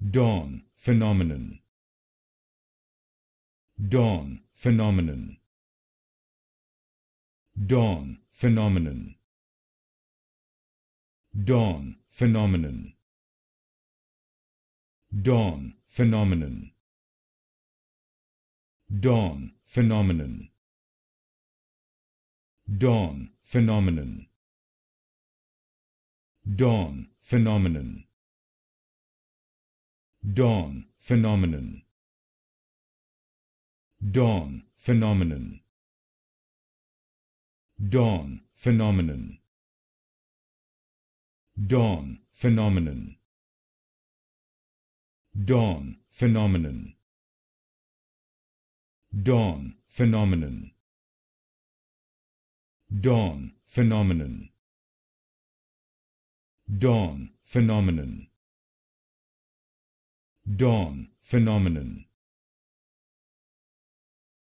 Dawn phenomenon Dawn phenomenon Dawn phenomenon Dawn phenomenon Dawn phenomenon Dawn phenomenon Dawn phenomenon Dawn phenomenon Dawn phenomenon. Dawn phenomenon. Dawn phenomenon. Dawn phenomenon. Dawn phenomenon. Dawn phenomenon. Dawn phenomenon. Dawn phenomenon dawn phenomenon